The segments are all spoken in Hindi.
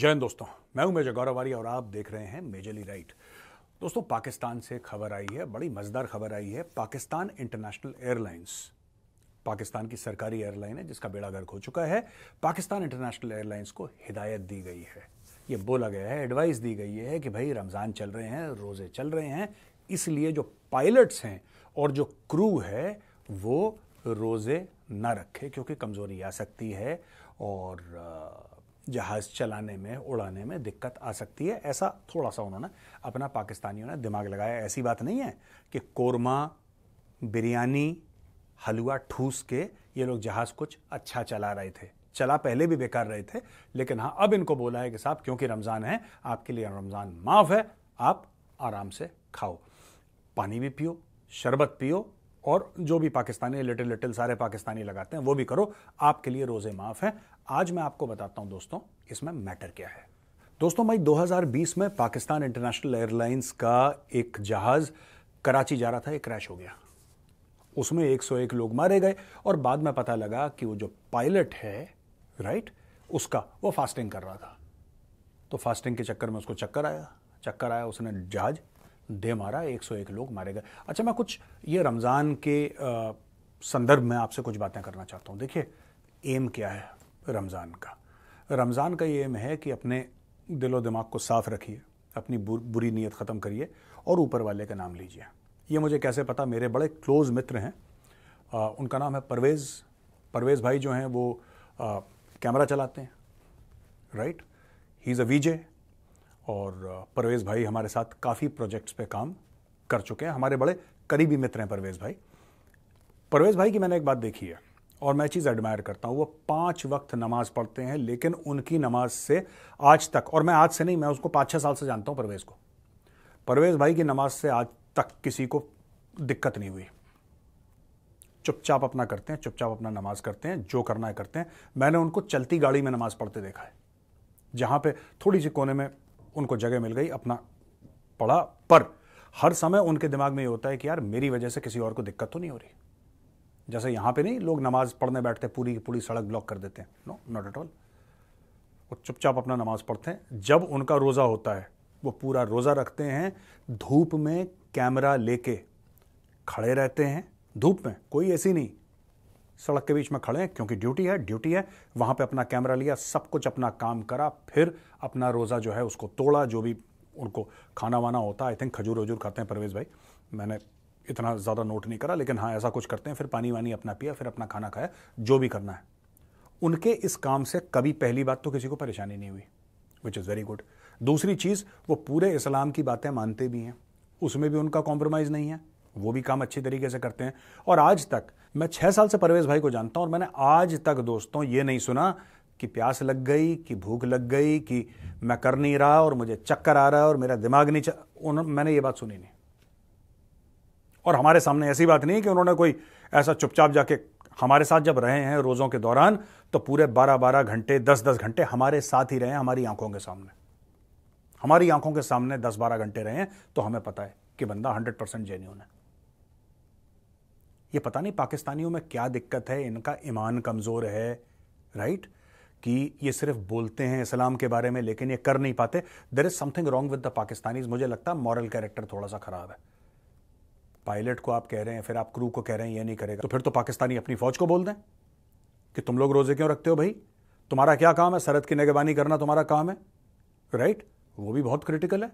जय हिंद दोस्तों मैं हूं मेजर गौरवारी और आप देख रहे हैं मेजरली राइट दोस्तों पाकिस्तान से खबर आई है बड़ी मज़ेदार खबर आई है पाकिस्तान इंटरनेशनल एयरलाइंस पाकिस्तान की सरकारी एयरलाइन है जिसका बेड़ा गर्क हो चुका है पाकिस्तान इंटरनेशनल एयरलाइंस को हिदायत दी गई है ये बोला गया है एडवाइस दी गई है कि भाई रमज़ान चल रहे हैं रोज़े चल रहे हैं इसलिए जो पायलट्स हैं और जो क्रू है वो रोज़े ना रखे क्योंकि कमज़ोरी आ सकती है और जहाज़ चलाने में उड़ाने में दिक्कत आ सकती है ऐसा थोड़ा सा उन्होंने अपना पाकिस्तानियों ने दिमाग लगाया ऐसी बात नहीं है कि कोरमा बिरयानी हलवा ठूस के ये लोग जहाज़ कुछ अच्छा चला रहे थे चला पहले भी बेकार रहे थे लेकिन हाँ अब इनको बोला है कि साहब क्योंकि रमज़ान है आपके लिए रमज़ान माफ़ है आप आराम से खाओ पानी भी पियो शरबत पियो और जो भी पाकिस्तानी लिटिल लिटिल सारे पाकिस्तानी लगाते हैं वो भी करो आपके लिए रोज़े माफ़ हैं आज मैं आपको बताता हूं दोस्तों इसमें मैटर क्या है दोस्तों मई 2020 में पाकिस्तान इंटरनेशनल एयरलाइंस का एक जहाज कराची जा रहा था एक क्रैश हो गया उसमें 101 लोग मारे गए और बाद में पता लगा कि वो जो पायलट है राइट उसका वो फास्टिंग कर रहा था तो फास्टिंग के चक्कर में उसको चक्कर आया चक्कर आया उसने जहाज दे मारा 101 लोग मारे गए अच्छा मैं कुछ ये रमज़ान के संदर्भ में आपसे कुछ बातें करना चाहता हूँ देखिए एम क्या है रमज़ान का रमज़ान का ये एम है कि अपने दिलो दिमाग को साफ़ रखिए अपनी बुरी नीयत ख़त्म करिए और ऊपर वाले का नाम लीजिए ये मुझे कैसे पता मेरे बड़े क्लोज़ मित्र हैं आ, उनका नाम है परवेज़ परवेज़ भाई जो हैं वो आ, कैमरा चलाते हैं राइट ही इज़ अ वीजे और परवेज़ भाई हमारे साथ काफ़ी प्रोजेक्ट्स पे काम कर चुके हैं हमारे बड़े करीबी मित्र हैं परवेज़ भाई परवेज़ भाई की मैंने एक बात देखी है और मैं चीज़ एडमायर करता हूँ वो पांच वक्त नमाज पढ़ते हैं लेकिन उनकी नमाज से आज तक और मैं आज से नहीं मैं उसको पाँच छः साल से जानता हूँ परवेज़ को परवेज़ भाई की नमाज से आज तक किसी को दिक्कत नहीं हुई चुपचाप अपना करते हैं चुपचाप अपना नमाज करते हैं जो करना है करते हैं मैंने उनको चलती गाड़ी में नमाज पढ़ते देखा है जहाँ पे थोड़ी सी कोने में उनको जगह मिल गई अपना पढ़ा पर हर समय उनके दिमाग में ये होता है कि यार मेरी वजह से किसी और को दिक्कत तो नहीं हो रही जैसे यहाँ पे नहीं लोग नमाज पढ़ने बैठते पूरी की पूरी सड़क ब्लॉक कर देते हैं नो नॉट एट ऑल वो चुपचाप अपना नमाज पढ़ते हैं जब उनका रोज़ा होता है वो पूरा रोज़ा रखते हैं धूप में कैमरा लेके खड़े रहते हैं धूप में कोई ऐसी नहीं सड़क के बीच में खड़े हैं क्योंकि ड्यूटी है ड्यूटी है वहाँ पे अपना कैमरा लिया सब कुछ अपना काम करा फिर अपना रोज़ा जो है उसको तोड़ा जो भी उनको खाना वाना होता आई थिंक खजूर वजूर खाते हैं परवेज़ भाई मैंने इतना ज़्यादा नोट नहीं करा लेकिन हाँ ऐसा कुछ करते हैं फिर पानी वानी अपना पिया फिर अपना खाना खाया जो भी करना है उनके इस काम से कभी पहली बात तो किसी को परेशानी नहीं हुई विच इज़ वेरी गुड दूसरी चीज़ वो पूरे इस्लाम की बातें मानते भी हैं उसमें भी उनका कॉम्प्रोमाइज़ नहीं है वो भी काम अच्छी तरीके से करते हैं और आज तक मैं छः साल से परवेज़ भाई को जानता हूँ और मैंने आज तक दोस्तों ये नहीं सुना कि प्यास लग गई कि भूख लग गई कि मैं कर नहीं रहा और मुझे चक्कर आ रहा है और मेरा दिमाग नहीं चल मैंने ये बात सुनी नहीं और हमारे सामने ऐसी बात नहीं कि उन्होंने कोई ऐसा चुपचाप जाके हमारे साथ जब रहे हैं रोज़ों के दौरान तो पूरे बारह बारह घंटे दस दस घंटे हमारे साथ ही रहे हैं हमारी आंखों के सामने हमारी आंखों के सामने दस बारह घंटे रहे हैं तो हमें पता है कि बंदा हंड्रेड परसेंट जेन्यून है ये पता नहीं पाकिस्तानियों में क्या दिक्कत है इनका ईमान कमज़ोर है राइट कि ये सिर्फ बोलते हैं इस्लाम के बारे में लेकिन ये कर नहीं पाते there is something wrong with the Pakistanis मुझे लगता है मॉरल कैरेक्टर थोड़ा सा ख़राब है पायलट को आप कह रहे हैं फिर आप क्रू को कह रहे हैं ये नहीं करेगा तो फिर तो पाकिस्तानी अपनी फौज को बोल दें कि तुम लोग रोजे क्यों रखते हो भाई तुम्हारा क्या काम है सरहद की निगरानी करना तुम्हारा काम है राइट वो भी बहुत क्रिटिकल है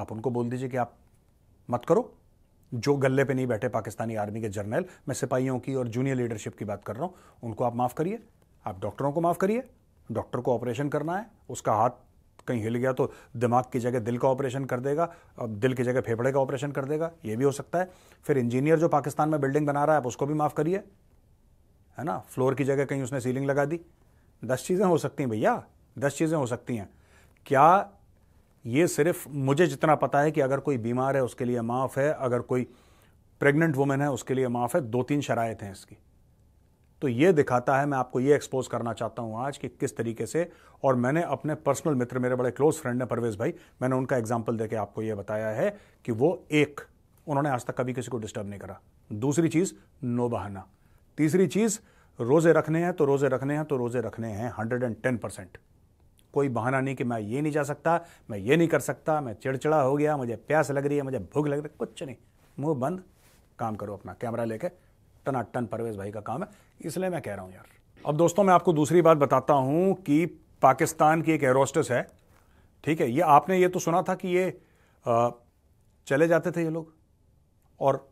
आप उनको बोल दीजिए कि आप मत करो जो गले पे नहीं बैठे पाकिस्तानी आर्मी के जर्नल मैं सिपाहियों की और जूनियर लीडरशिप की बात कर रहा हूँ उनको आप माफ़ करिए आप डॉक्टरों को माफ़ करिए डॉक्टर को ऑपरेशन करना है उसका हाथ कहीं हिल गया तो दिमाग की जगह दिल का ऑपरेशन कर देगा अब दिल की जगह फेफड़े का ऑपरेशन कर देगा ये भी हो सकता है फिर इंजीनियर जो पाकिस्तान में बिल्डिंग बना रहा है आप उसको भी माफ़ करिए है ना फ्लोर की जगह कहीं उसने सीलिंग लगा दी दस चीज़ें हो सकती हैं भैया दस चीज़ें हो सकती हैं क्या ये सिर्फ मुझे जितना पता है कि अगर कोई बीमार है उसके लिए माफ़ है अगर कोई प्रेग्नेंट वुमेन है उसके लिए माफ़ है दो तीन शराइत हैं इसकी तो ये दिखाता है मैं आपको ये एक्सपोज करना चाहता हूँ आज कि किस तरीके से और मैंने अपने पर्सनल मित्र मेरे बड़े क्लोज फ्रेंड ने परवेज भाई मैंने उनका एग्जाम्पल देकर आपको ये बताया है कि वो एक उन्होंने आज तक कभी किसी को डिस्टर्ब नहीं करा दूसरी चीज़ नो बहाना तीसरी चीज़ रोज़े रखने हैं तो रोज़े रखने हैं तो रोज़े रखने हैं हंड्रेड एंड टेन परसेंट कोई बहाना नहीं कि मैं ये नहीं जा सकता मैं ये नहीं कर सकता मैं चिड़चिड़ा हो गया मुझे प्यास लग रही है मुझे भूख लग रही है कुछ नहीं मुंह बंद काम करो अपना कैमरा लेके टन परवेज भाई का काम है इसलिए मैं कह रहा हूँ यार अब दोस्तों मैं आपको दूसरी बात बताता हूँ कि पाकिस्तान की एक एरोस्टस है ठीक है ये आपने ये तो सुना था कि ये आ, चले जाते थे ये लोग और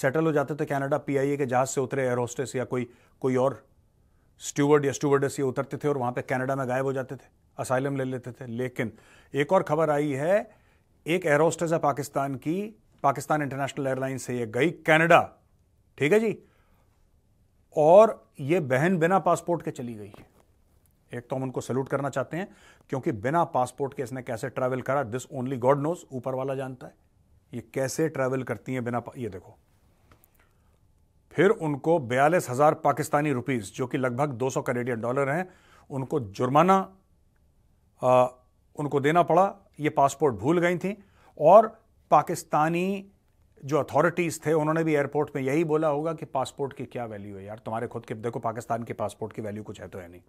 सेटल हो जाते थे कनाडा पीआईए के जहाज से उतरे एरोस्टस या कोई कोई और स्टूवर्ड या स्टूवर्डस ये उतरते थे और वहाँ पे कनाडा में गायब हो जाते थे असाइलम ले लेते थे लेकिन एक और खबर आई है एक एरोस्टस है पाकिस्तान की पाकिस्तान इंटरनेशनल एयरलाइन से ये गई कनाडा ठीक है जी और ये बहन बिना पासपोर्ट के चली गई है एक तो हम उनको सैल्यूट करना चाहते हैं क्योंकि बिना पासपोर्ट के इसने कैसे ट्रैवल करा दिस ओनली गॉड नोज ऊपर वाला जानता है ये कैसे ट्रैवल करती हैं बिना ये देखो फिर उनको बयालीस हजार पाकिस्तानी रुपीज जो कि लगभग 200 कनेडियन डॉलर हैं उनको जुर्माना आ, उनको देना पड़ा ये पासपोर्ट भूल गई थी और पाकिस्तानी जो अथॉरिटीज़ थे उन्होंने भी एयरपोर्ट में यही बोला होगा कि पासपोर्ट की क्या वैल्यू है यार तुम्हारे खुद के देखो पाकिस्तान के पासपोर्ट की वैल्यू कुछ है तो है नहीं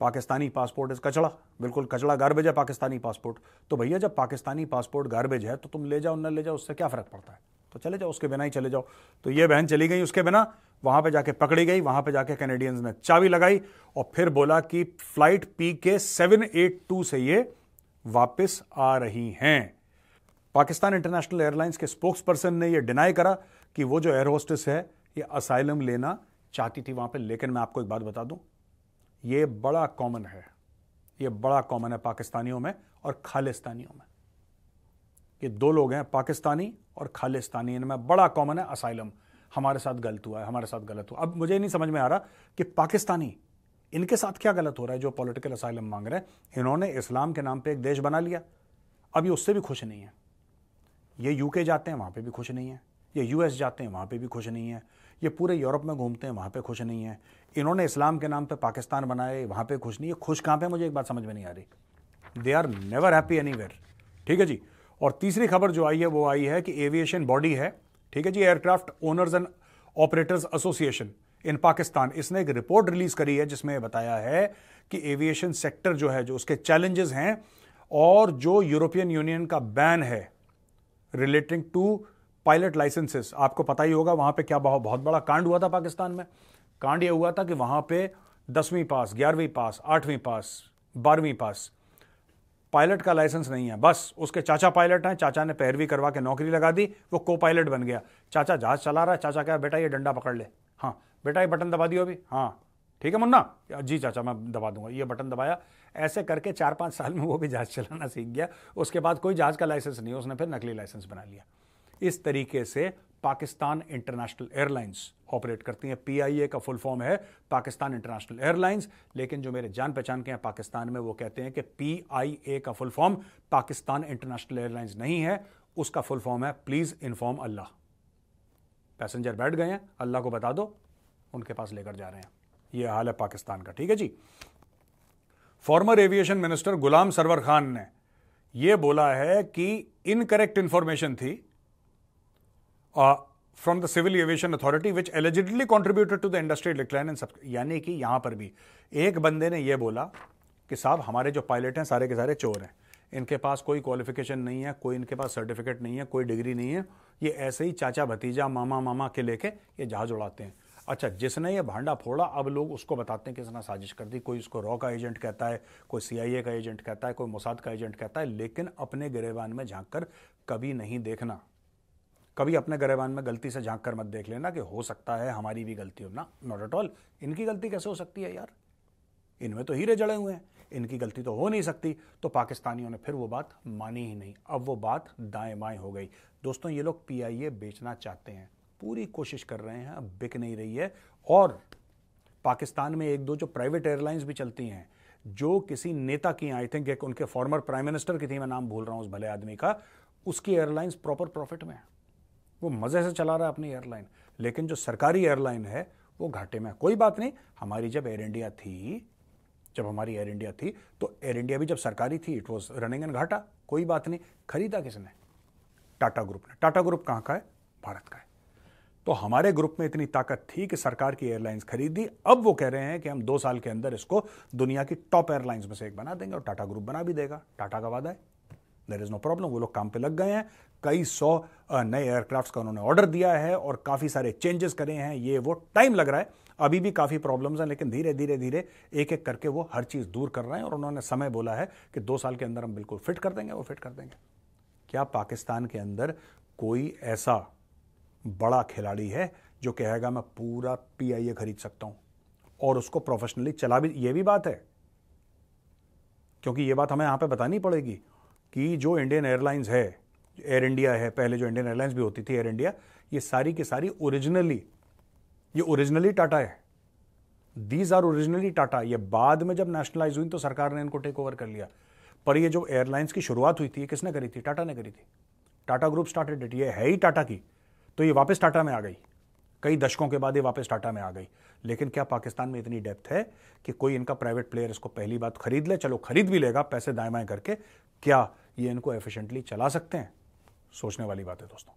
पाकिस्तानी पासपोर्ट इज कचड़ा बिल्कुल कचड़ा गार्बेज है पाकिस्तानी पासपोर्ट तो भैया जब पाकिस्तानी पासपोर्ट गार्बेज है तो तुम ले जाओ न ले जाओ उससे क्या फ़र्क पड़ता है तो चले जाओ उसके बिना ही चले जाओ तो ये बहन चली गई उसके बिना वहां पे जाके पकड़ी गई वहां पे जाके कैनेडियंस ने चाबी लगाई और फिर बोला कि flight P K seven eight two से ये वापस आ रही हैं पाकिस्तान इंटरनेशनल एयरलाइंस के स्पोक्स पर्सन ने यह डिनाई करा कि वो जो एयर होस्टेस है ये असाइलम लेना चाहती थी वहां पे लेकिन मैं आपको एक बात बता दूं ये बड़ा कॉमन है ये बड़ा कॉमन है पाकिस्तानियों में और खालिस्तानियों में ये दो लोग हैं पाकिस्तानी और खालिस्तानी इनमें बड़ा कॉमन है असाइलम हमारे साथ गलत हुआ है हमारे साथ गलत हुआ अब मुझे नहीं समझ में आ रहा कि पाकिस्तानी इनके साथ क्या गलत हो रहा है जो पॉलिटिकल असाइलम मांग रहे हैं इन्होंने इस्लाम के नाम पे एक देश बना लिया अभी उससे भी खुश नहीं है ये यूके जाते हैं वहाँ पे भी खुश नहीं है ये यूएस जाते हैं वहाँ पे भी खुश नहीं है ये पूरे यूरोप में घूमते हैं वहाँ पे खुश नहीं है इन्होंने इस्लाम के नाम पे पाकिस्तान बनाए वहाँ पे खुश नहीं है खुश कहाँ पे मुझे एक बात समझ में नहीं आ रही they are never happy any ठीक है जी और तीसरी खबर जो आई है वो आई है कि एविएशन बॉडी है ठीक है जी aircraft owners and operators association in Pakistan इसने एक रिपोर्ट रिलीज करी है जिसमें बताया है कि एविएशन सेक्टर जो है जो उसके चैलेंजेस हैं और जो यूरोपियन यूनियन का बैन है रिलेटिंग टू पायलट लाइसेंसेस आपको पता ही होगा वहां पे क्या बहुत बहुत बड़ा कांड हुआ था पाकिस्तान में कांड ये हुआ था कि वहां पे दसवीं पास ग्यारहवीं पास आठवीं पास बारहवीं पास पायलट का लाइसेंस नहीं है बस उसके चाचा पायलट हैं चाचा ने पैरवी करवा के नौकरी लगा दी वो को पायलट बन गया चाचा जहाज चला रहा है चाचा क्या बेटा ये डंडा पकड़ ले हाँ बेटा ये बटन दबा दियो अभी हाँ ठीक है मुन्ना जी चाचा मैं दबा दूंगा ये बटन दबाया ऐसे करके चार पाँच साल में वो भी जहाज चलाना सीख गया उसके बाद कोई जहाज का लाइसेंस नहीं उसने फिर नकली लाइसेंस बना लिया इस तरीके से पाकिस्तान इंटरनेशनल एयरलाइंस ऑपरेट करती हैं ए का फुल फॉर्म है पाकिस्तान इंटरनेशनल एयरलाइंस लेकिन जो मेरे जान पहचान के हैं पाकिस्तान में वो कहते हैं कि ए का full form Pakistan International Airlines नहीं है उसका फुल फॉर्म है प्लीज इन्फॉर्म अल्लाह पैसेंजर बैठ गए हैं अल्लाह को बता दो उनके पास लेकर जा रहे हैं ये हाल है पाकिस्तान का ठीक है जी former aviation minister Ghulam Sarwar Khan ने यह बोला है कि इनकरेक्ट इंफॉर्मेशन थी from the civil aviation authority which allegedly contributed to the industry decline सब यानी कि यहां पर भी एक बंदे ने यह बोला कि साहब हमारे जो पायलट हैं सारे के सारे चोर हैं इनके पास कोई क्वालिफिकेशन नहीं है कोई इनके पास सर्टिफिकेट नहीं है कोई डिग्री नहीं है ये ऐसे ही चाचा भतीजा मामा मामा के लेके ये जहाज उड़ाते हैं अच्छा जिसने ये भांडा फोड़ा अब लोग उसको बताते हैं किसने साजिश कर दी कोई उसको रॉ का एजेंट कहता है कोई सी का एजेंट कहता है कोई मोसाद का एजेंट कहता है लेकिन अपने गिरेबान में झांक कर कभी नहीं देखना कभी अपने गरेबान में गलती से झांक कर मत देख लेना कि हो सकता है हमारी भी गलती हो ना नॉट एट ऑल इनकी गलती कैसे हो सकती है यार इनमें तो हीरे जड़े हुए हैं इनकी गलती तो हो नहीं सकती तो पाकिस्तानियों ने फिर वो बात मानी ही नहीं अब वो बात दाएं बाएं हो गई दोस्तों ये लोग पीआईए बेचना चाहते हैं पूरी कोशिश कर रहे हैं अब बिक नहीं रही है और पाकिस्तान में एक दो जो प्राइवेट एयरलाइंस भी चलती हैं जो किसी नेता की आई थिंक एक उनके फॉर्मर प्राइम मिनिस्टर की थी मैं नाम भूल रहा हूँ उस भले आदमी का उसकी एयरलाइंस प्रॉपर प्रॉफिट में है वो मज़े से चला रहा है अपनी एयरलाइन लेकिन जो सरकारी एयरलाइन है वो घाटे में है कोई बात नहीं हमारी जब एयर इंडिया थी जब हमारी एयर इंडिया थी तो एयर इंडिया भी जब सरकारी थी इट वॉज रनिंग एन घाटा कोई बात नहीं खरीदा किसने टाटा ग्रुप ने टाटा ग्रुप कहाँ का है भारत का है तो हमारे ग्रुप में इतनी ताकत थी कि सरकार की एयरलाइंस खरीदी अब वो कह रहे हैं कि हम दो साल के अंदर इसको दुनिया की टॉप एयरलाइंस में से एक बना देंगे और टाटा ग्रुप बना भी देगा टाटा का वादा है देर इज़ नो प्रॉब्लम वो लोग काम पे लग गए हैं कई सौ नए एयरक्राफ्ट का उन्होंने ऑर्डर दिया है और काफ़ी सारे चेंजेस करे हैं ये वो टाइम लग रहा है अभी भी काफ़ी प्रॉब्लम्स हैं लेकिन धीरे धीरे धीरे एक एक करके वो हर चीज़ दूर कर रहे हैं और उन्होंने समय बोला है कि दो साल के अंदर हम बिल्कुल फिट कर देंगे वो फिट कर देंगे क्या पाकिस्तान के अंदर कोई ऐसा बड़ा खिलाड़ी है जो कहेगा मैं पूरा पीआईए खरीद सकता हूं और उसको प्रोफेशनली चला भी यह भी बात है क्योंकि यह बात हमें यहां पे बतानी पड़ेगी कि जो इंडियन एयरलाइंस है एयर इंडिया है पहले जो इंडियन एयरलाइंस भी होती थी एयर इंडिया ये सारी की सारी ओरिजिनली ये ओरिजिनली टाटा है दीज आर ओरिजिनली टाटा ये बाद में जब नेशनलाइज हुई तो सरकार ने इनको टेक ओवर कर लिया पर ये जो एयरलाइंस की शुरुआत हुई थी ये किसने करी थी टाटा ने करी थी टाटा ग्रुप स्टार्टेड इट ये है ही टाटा की तो ये वापस टाटा में आ गई कई दशकों के बाद ये वापस टाटा में आ गई लेकिन क्या पाकिस्तान में इतनी डेप्थ है कि कोई इनका प्राइवेट प्लेयर इसको पहली बात खरीद ले चलो खरीद भी लेगा पैसे दाएं बाएं करके क्या ये इनको एफिशिएंटली चला सकते हैं सोचने वाली बात है दोस्तों